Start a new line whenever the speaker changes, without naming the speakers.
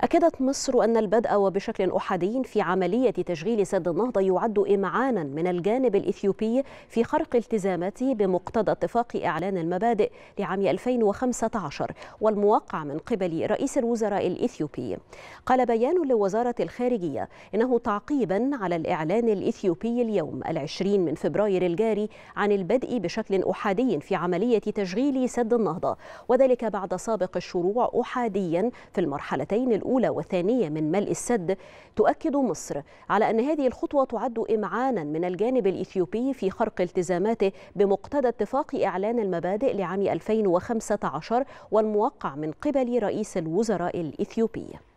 أكدت مصر أن البدء وبشكل أحادي في عملية تشغيل سد النهضة يعد إمعانا من الجانب الإثيوبي في خرق التزاماته بمقتضى اتفاق إعلان المبادئ لعام 2015 والموقع من قبل رئيس الوزراء الإثيوبي قال بيان لوزارة الخارجية إنه تعقيبا على الإعلان الإثيوبي اليوم العشرين من فبراير الجاري عن البدء بشكل أحادي في عملية تشغيل سد النهضة وذلك بعد سابق الشروع أحاديا في المرحلتين الأولى الأولى والثانية من ملء السد تؤكد مصر على أن هذه الخطوة تعد إمعانا من الجانب الإثيوبي في خرق التزاماته بمقتضى اتفاق إعلان المبادئ لعام 2015 والموقع من قبل رئيس الوزراء الإثيوبي